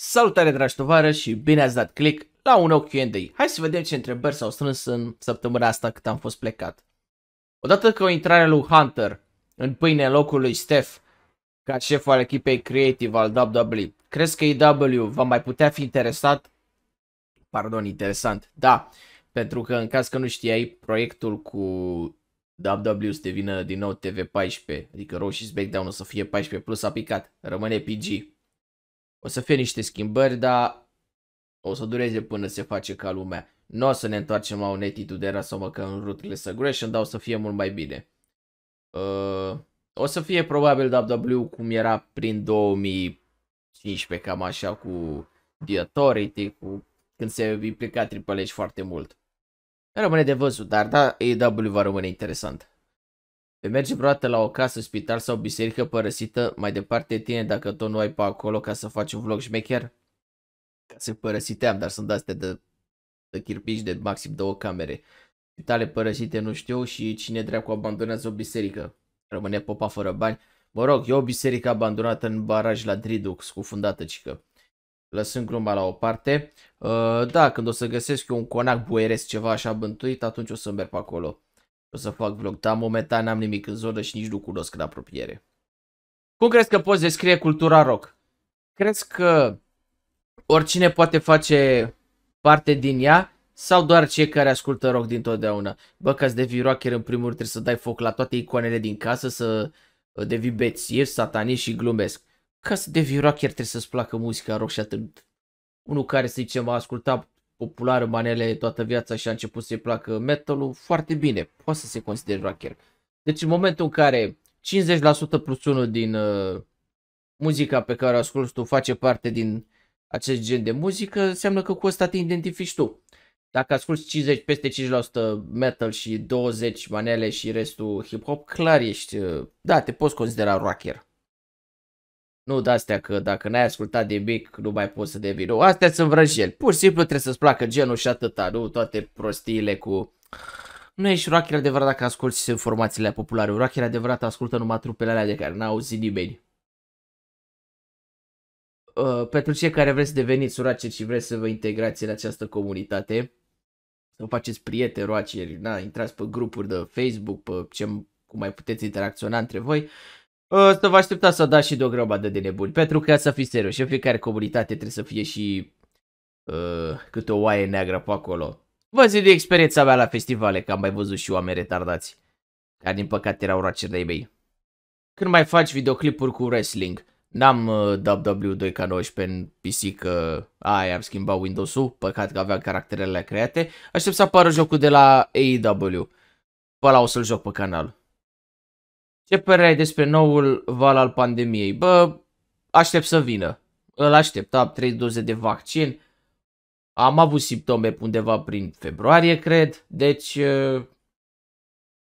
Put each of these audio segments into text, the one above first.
Salutare dragi tovară și bine ați dat click la un nou Q&A. Hai să vedem ce întrebări s-au strâns în săptămâna asta cât am fost plecat. Odată că o intrare lui Hunter în pâine locul lui Steph ca șeful al echipei creative al WWE, crezi că EW va mai putea fi interesat? Pardon, interesant, da. Pentru că în caz că nu știai, proiectul cu WWE să devină din nou TV14, adică Raw și SmackDown o să fie 14 plus a picat, rămâne PG, o să fie niște schimbări, dar o să dureze până se face ca lumea. Nu o să ne întoarcem la un Etitudera sau măcar un Ruthless Aggression, dar o să fie mult mai bine. Uh, o să fie probabil WWE cum era prin 2015, cam așa, cu The Authority, cu când se implica Triple H foarte mult. Rămâne de văzut, dar da, AEW va rămâne interesant. Vei merge vreodată la o casă, spital sau biserică părăsită mai departe de tine dacă tot nu ai pe acolo ca să faci un vlog șmecher? Ca să părăsiteam, dar sunt astea de, de chirpici de maxim două camere. Spitale părăsite nu știu și cine dreapta abandonează o biserică. Rămâne popa fără bani. Mă rog, e o biserică abandonată în baraj la cu scufundată cică. Lăsând gluma la o parte, uh, da, când o să găsesc eu un conac boieresc ceva așa bântuit, atunci o să merg pe acolo. O să fac vlog, dar momentan n-am nimic în zonă și nici nu cunosc în apropiere. Cum crezi că poți descrie cultura rock? Crezi că oricine poate face parte din ea sau doar cei care ascultă rock dintotdeauna? Bă, ca să devii rocker, în primul rând trebuie să dai foc la toate icoanele din casă, să uh, devii bețiev, satanist și glumesc. Ca să devii rocker trebuie să-ți placă muzica rock și atât. Unul care, să zicem, a ascultat popular în manele toată viața și a început să-i placă metalul, foarte bine, poate să se considere rocker. Deci în momentul în care 50% plus 1 din uh, muzica pe care o asculti tu face parte din acest gen de muzică, înseamnă că cu ăsta te identifici tu. Dacă asculti 50, peste 50% metal și 20 manele și restul hip-hop, clar ești, uh, da, te poți considera rocker. Nu de astea că dacă n-ai ascultat de mic, nu mai poți să devii rău. Astea sunt vrăjeli. Pur și simplu trebuie să-ți placă genul și atâta, nu toate prostiile cu... Nu ești rocker adevărat dacă asculti informațiile populare. Un rocker adevărat ascultă numai trupele alea de care n-a auzit nimeni. Uh, pentru cei care vreți să deveniți roacer și vreți să vă integrați în această comunitate, să faceți prieteni roaceri, na, intrați pe grupuri de Facebook, pe ce, cum mai puteți interacționa între voi, Ă, să vă așteptați să dați și de o grămadă de nebuni, pentru că să fiți serios, în fiecare comunitate trebuie să fie și uh, câte o oaie neagră pe acolo. Vă zic de experiența mea la festivale, că am mai văzut și oameni retardați, care din păcate erau racerei mei. Când mai faci videoclipuri cu wrestling, n-am uh, WW2K19 în PC că aia am schimbat Windows-ul, păcat că aveam caracterele create, aștept să apară jocul de la AEW. Pe ăla o să-l joc pe canal. Ce părere ai despre noul val al pandemiei? Bă, aștept să vină. Îl aștept, am 3 doze de vaccin. Am avut simptome undeva prin februarie, cred, deci ă,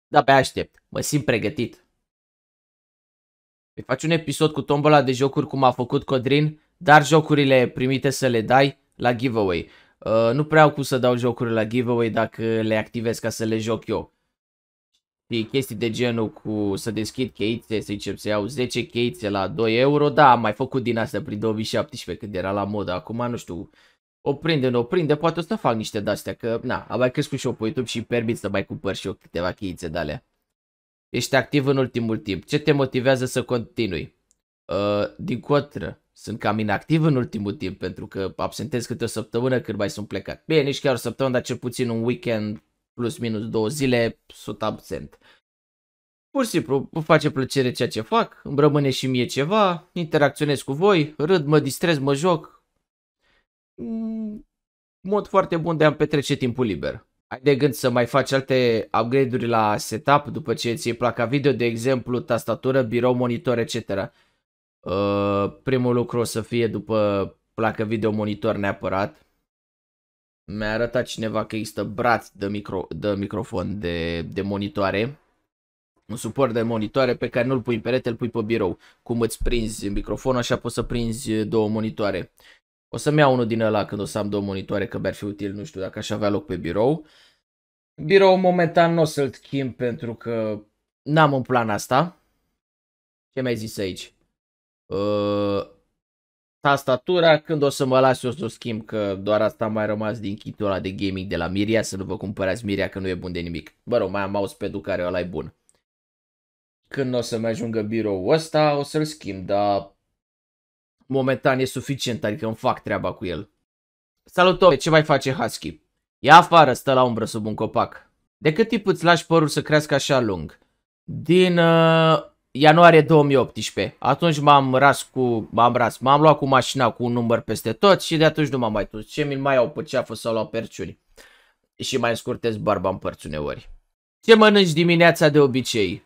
da, pe aștept. Mă simt pregătit. Îi faci un episod cu tombola de jocuri cum a făcut Codrin, dar jocurile primite să le dai la giveaway. Uh, nu prea au cum să dau jocuri la giveaway dacă le activez ca să le joc eu știi, chestii de genul cu să deschid cheițe, să încep să iau 10 cheițe la 2 euro, da, am mai făcut din asta prin 2017 când era la modă, acum nu știu, o prinde, nu o prinde, poate o să fac niște de-astea, că na, am mai crescut și eu pe YouTube și permit să mai cumpăr și eu câteva cheițe de-alea. Ești activ în ultimul timp, ce te motivează să continui? Uh, din contră, sunt cam inactiv în ultimul timp pentru că absentez câte o săptămână când mai sunt plecat. Bine, nici chiar o săptămână, dar cel puțin un weekend plus minus două zile, sunt absent. Pur și simplu, îmi face plăcere ceea ce fac, îmi rămâne și mie ceva, interacționez cu voi, râd, mă distrez, mă joc. Mm, mod foarte bun de a-mi petrece timpul liber. Ai de gând să mai faci alte upgrade-uri la setup după ce ți-e placa video, de exemplu, tastatură, birou, monitor, etc. Uh, primul lucru o să fie după placă video, monitor neapărat mi-a arătat cineva că există braț de, micro, de microfon, de, de monitoare. Un suport de monitoare pe care nu-l pui în perete, îl pui pe birou. Cum îți prinzi microfonul, așa poți să prinzi două monitoare. O să-mi iau unul din ăla când o să am două monitoare, că mi-ar fi util, nu știu, dacă aș avea loc pe birou. Birou momentan nu o să-l schimb pentru că n-am un plan asta. Ce mi-ai zis aici? Uh, tastatura, când o să mă las eu să o schimb, că doar asta mai rămas din kitul ăla de gaming de la Miria, să nu vă cumpărați Miria că nu e bun de nimic. Bă, rog, mai am mousepad pe care ăla e bun. Când o să-mi ajungă biroul ăsta, o să-l schimb, dar momentan e suficient, adică îmi fac treaba cu el. Salut, Tome, ce mai face Husky? Ia afară, stă la umbră sub un copac. De cât timp îți lași părul să crească așa lung? Din uh, ianuarie 2018. Atunci m-am ras cu, m-am ras, m-am luat cu mașina cu un număr peste tot și de atunci nu m-am mai dus. Ce mi mai au pe ceafă sau la perciuni. Și mai scurtez barba în părți uneori. Ce mănânci dimineața de obicei?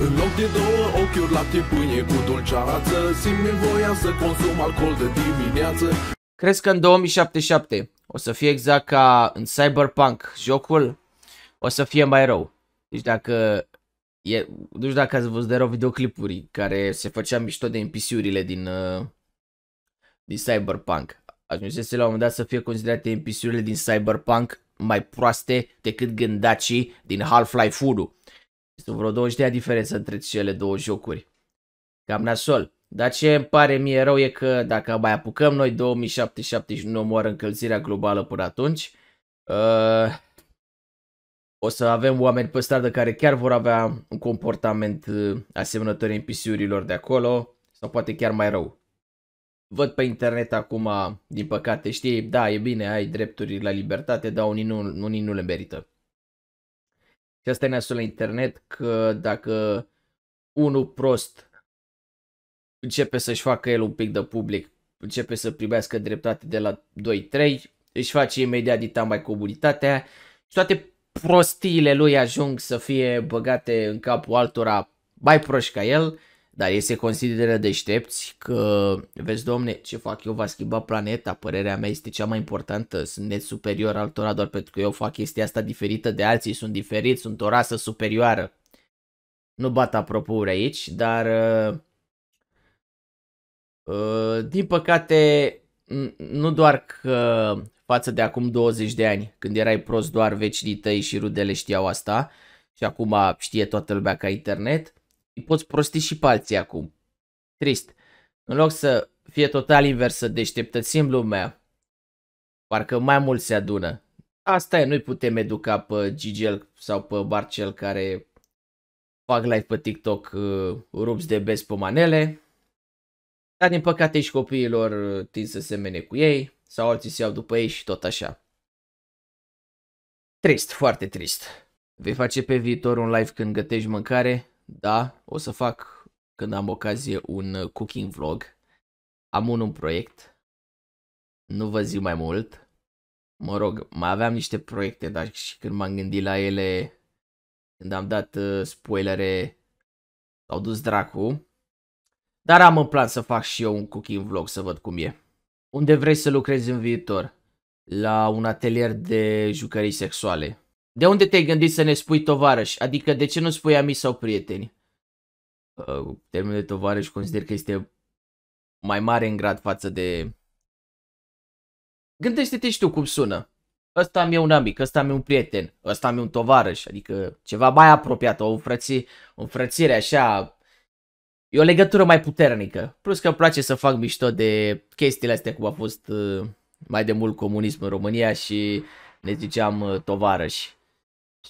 În loc de două ochiuri, lapte, pâine cu dulceață Simt nevoia să consum alcool de dimineață Crezi că în 2077 o să fie exact ca în Cyberpunk jocul? O să fie mai rău. Deci dacă E, nu știu dacă ați văzut, erau videoclipuri care se făcea mișto de NPC-urile din, uh, din Cyberpunk. Ajunsese la un moment dat să fie considerate NPC-urile din Cyberpunk mai proaste decât gândacii din Half-Life 1. Este vreo 20 de diferență între cele două jocuri. Cam nasol. Dar ce îmi pare mie rău e că dacă mai apucăm noi 2077 și nu omoară încălzirea globală până atunci, uh, o să avem oameni pe stradă care chiar vor avea un comportament uh, asemănător NPC-urilor de acolo sau poate chiar mai rău. Văd pe internet acum, din păcate, știi, da, e bine, ai drepturi la libertate, dar unii nu, unii nu le merită. Și asta e nasul la internet că dacă unul prost începe să-și facă el un pic de public, începe să primească dreptate de la 2-3, își face imediat dita mai comunitatea și toate prostiile lui ajung să fie băgate în capul altora mai proști ca el, dar ei se consideră deștepți că, vezi domne, ce fac eu va schimba planeta, părerea mea este cea mai importantă, sunt net superior altora doar pentru că eu fac chestia asta diferită de alții, sunt diferit, sunt o rasă superioară. Nu bat apropouri aici, dar uh, uh, din păcate nu doar că față de acum 20 de ani, când erai prost doar vecinii tăi și rudele știau asta și acum știe toată lumea ca internet, îi poți prosti și pe alții acum. Trist. În loc să fie total invers, să deșteptățim lumea, parcă mai mult se adună. Asta e, nu-i putem educa pe Gigel sau pe Barcel care fac live pe TikTok uh, rups de bez pe manele, dar din păcate și copiilor uh, tind să semene cu ei sau alții se iau după ei și tot așa. Trist, foarte trist. Vei face pe viitor un live când gătești mâncare? Da, o să fac când am ocazie un uh, cooking vlog. Am unul un proiect. Nu vă zic mai mult. Mă rog, mai aveam niște proiecte, dar și când m-am gândit la ele, când am dat uh, spoilere, au dus dracu. Dar am în plan să fac și eu un cooking vlog să văd cum e. Unde vrei să lucrezi în viitor? La un atelier de jucării sexuale. De unde te-ai gândit să ne spui tovarăș? Adică de ce nu spui amici sau prieteni? Uh, termenul de tovarăș consider că este mai mare în grad față de... Gândește-te și tu cum sună. Ăsta mi-e un amic, ăsta mi-e un prieten, ăsta mi-e un tovarăș, adică ceva mai apropiat, o înfrăți, înfrățire așa E o legătură mai puternică. Plus că îmi place să fac mișto de chestiile astea cum a fost uh, mai de mult comunism în România și ne ziceam uh, tovarăși.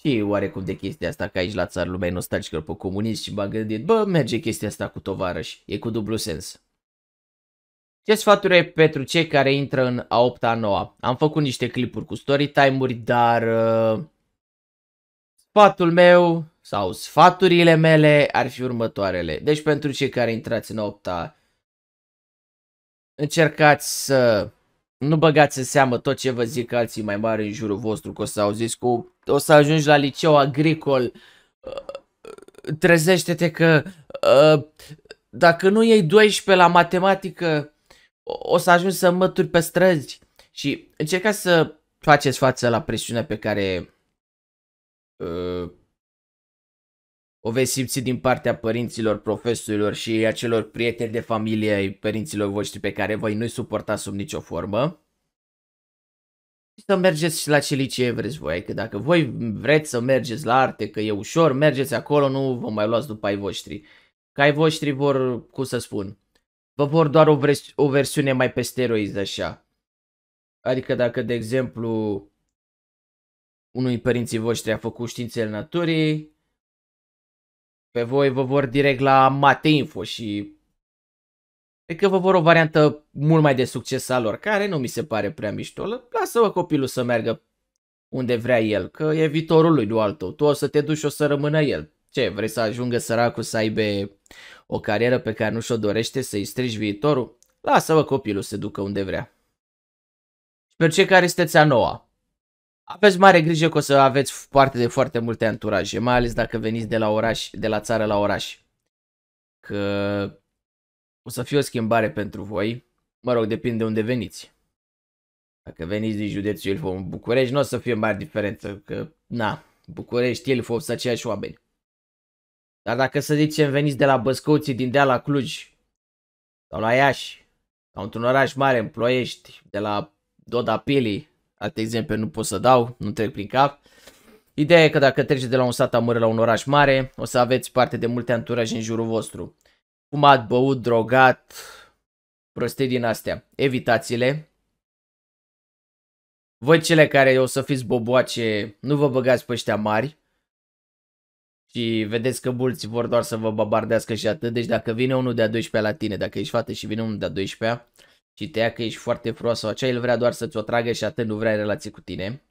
Și oarecum de chestia asta că aici la țară lumea e nostalgică pe comunism și m-am gândit, bă, merge chestia asta cu tovarăși, e cu dublu sens. Ce sfaturi ai pentru cei care intră în a 8 a 9 Am făcut niște clipuri cu story time-uri, dar uh, sfatul meu sau sfaturile mele ar fi următoarele. Deci pentru cei care intrați în opta, încercați să nu băgați în seamă tot ce vă zic alții mai mari în jurul vostru, că o să auziți cu, o să ajungi la liceu agricol, uh, trezește-te că uh, dacă nu iei 12 la matematică, o să ajungi să mături pe străzi și încercați să faceți față la presiunea pe care uh, o veți simți din partea părinților, profesorilor și acelor prieteni de familie ai părinților voștri pe care voi nu-i suportați sub nicio formă. Și să mergeți și la ce licee vreți voi, că dacă voi vreți să mergeți la arte, că e ușor, mergeți acolo, nu vă mai luați după ai voștri. Că ai voștri vor, cum să spun, vă vor doar o, vers- o versiune mai pe steroizi așa. Adică dacă, de exemplu, unul părinții voștri a făcut științele naturii, pe voi vă vor direct la Mateinfo și cred că vă vor o variantă mult mai de succes a lor, care nu mi se pare prea mișto. Lasă-vă copilul să meargă unde vrea el, că e viitorul lui, nu al tău. Tu o să te duci și o să rămână el. Ce, vrei să ajungă săracul să aibă o carieră pe care nu și-o dorește, să-i strigi viitorul? Lasă-vă copilul să ducă unde vrea. Și pe cei care sunteți a noua, aveți mare grijă că o să aveți parte de foarte multe anturaje, mai ales dacă veniți de la oraș, de la țară la oraș. Că o să fie o schimbare pentru voi, mă rog, depinde de unde veniți. Dacă veniți din județul Ilfov în București, nu o să fie mare diferență, că, na, București, Ilfov, sunt aceiași oameni. Dar dacă să zicem veniți de la Băscăuții din Deala Cluj sau la Iași sau într-un oraș mare în Ploiești, de la Doda Pilii, Alte exemple nu pot să dau, nu trec prin cap. Ideea e că dacă trece de la un sat amără la un oraș mare, o să aveți parte de multe anturaje în jurul vostru. Fumat, băut, drogat, prostii din astea. Evitați-le. Voi cele care o să fiți boboace, nu vă băgați pe ăștia mari. Și vedeți că mulți vor doar să vă babardească și atât. Deci dacă vine unul de-a 12 la tine, dacă ești fată și vine unul de-a 12 și te ia că ești foarte prost sau acea, el vrea doar să-ți o tragă și atât nu vrea relații cu tine.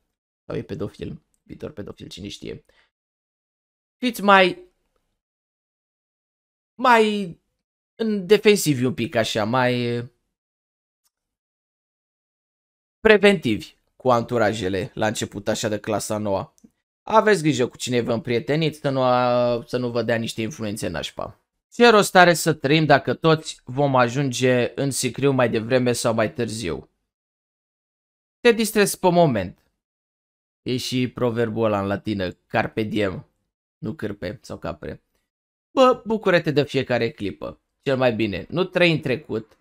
Sau e pedofil, viitor pedofil, cine știe. Fiți mai... mai în defensiv un pic așa, mai preventivi cu anturajele la început așa de clasa noua. Aveți grijă cu cine vă împrieteniți să nu, a, să nu vă dea niște influențe nașpa. Ce rost are să trăim dacă toți vom ajunge în sicriu mai devreme sau mai târziu? Te distrezi pe moment. E și proverbul ăla în latină, carpe diem, nu cârpe sau capre. Bă, bucură-te de fiecare clipă, cel mai bine. Nu trăi în trecut.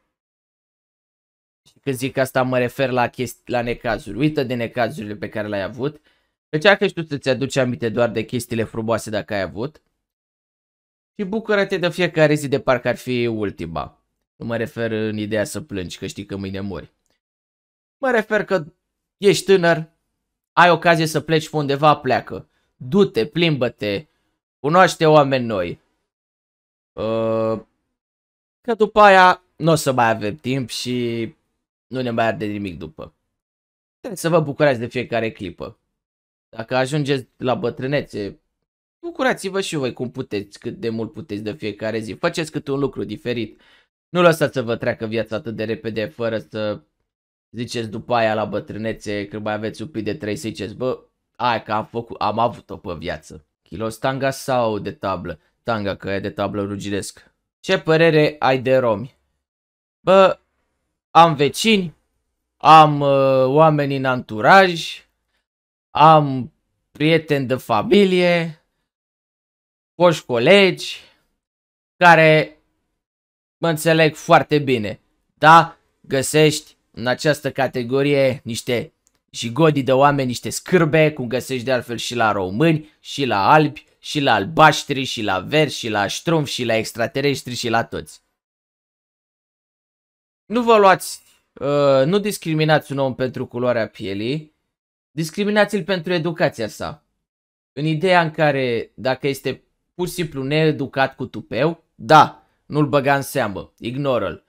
Și când zic asta mă refer la, chesti- la necazuri. Uită de necazurile pe care le-ai avut. cea și știu să-ți aduci aminte doar de chestiile frumoase dacă ai avut și bucură-te de fiecare zi de parcă ar fi ultima. Nu mă refer în ideea să plângi, că știi că mâine mori. Mă refer că ești tânăr, ai ocazie să pleci pe undeva, pleacă. Du-te, plimbă-te, cunoaște oameni noi. Uh, că după aia nu o să mai avem timp și nu ne mai arde nimic după. Trebuie să vă bucurați de fiecare clipă. Dacă ajungeți la bătrânețe, Bucurați-vă și voi cum puteți, cât de mult puteți de fiecare zi. Faceți câte un lucru diferit. Nu lăsați să vă treacă viața atât de repede fără să ziceți după aia la bătrânețe, când mai aveți un pic de trei, să ziceți, bă, aia că am, făcut, am avut-o pe viață. Kilos tanga sau de tablă? Tanga, că e de tablă rugiresc. Ce părere ai de romi? Bă, am vecini, am uh, oameni în anturaj, am prieteni de familie, foști colegi care mă înțeleg foarte bine. Da, găsești în această categorie niște jigodi de oameni, niște scârbe, cum găsești de altfel și la români, și la albi, și la albaștri, și la verzi, și la ștrumf, și la extraterestri, și la toți. Nu vă luați, uh, nu discriminați un om pentru culoarea pielii, discriminați-l pentru educația sa. În ideea în care dacă este pur și simplu needucat cu tupeu, da, nu-l băga în seamă, ignoră-l.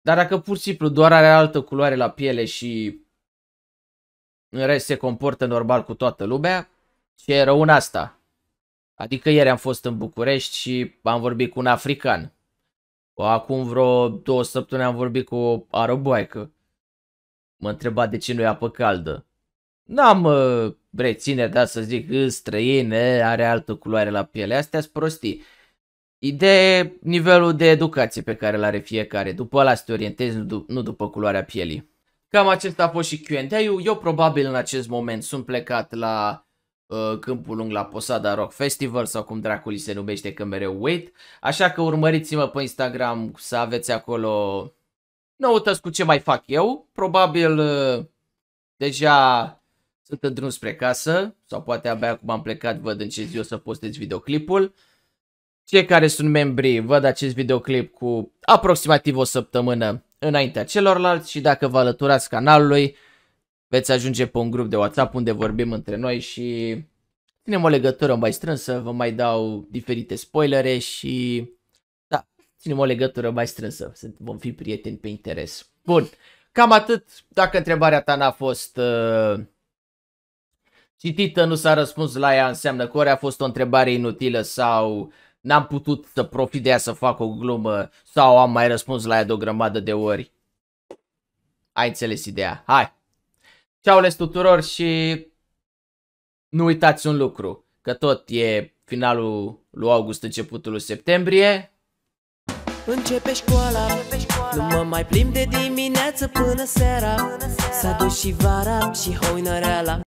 Dar dacă pur și simplu doar are altă culoare la piele și în rest se comportă normal cu toată lumea, ce e rău în asta? Adică ieri am fost în București și am vorbit cu un african. Acum vreo două săptămâni am vorbit cu o aroboaică. Mă întreba de ce nu e apă caldă. N-am uh, reține, da, să zic, străine, are altă culoare la piele. Astea sunt prostii. Ideea e nivelul de educație pe care îl are fiecare. După ăla să te orientezi, nu, nu după culoarea pielii. Cam acesta a fost și Q&A-ul. Eu probabil în acest moment sunt plecat la uh, Câmpul Lung la Posada Rock Festival sau cum dracului se numește când mereu wait. Așa că urmăriți-mă pe Instagram să aveți acolo noutăți cu ce mai fac eu. Probabil uh, deja sunt în drum spre casă sau poate abia acum am plecat văd în ce zi o să postez videoclipul. Cei care sunt membri văd acest videoclip cu aproximativ o săptămână înaintea celorlalți și dacă vă alăturați canalului veți ajunge pe un grup de WhatsApp unde vorbim între noi și ținem o legătură mai strânsă, vă mai dau diferite spoilere și da, ținem o legătură mai strânsă, vom fi prieteni pe interes. Bun, cam atât dacă întrebarea ta n-a fost... Uh Citită nu s-a răspuns la ea înseamnă că ori a fost o întrebare inutilă sau n-am putut să profit de ea să fac o glumă sau am mai răspuns la ea de o grămadă de ori. Ai înțeles ideea. Hai! Ceau les tuturor și nu uitați un lucru, că tot e finalul lui august, începutul lui septembrie. Începe școala, Începe școala Nu mă mai plimb de dimineață până seara, până seara. S-a dus și vara și hoinăreala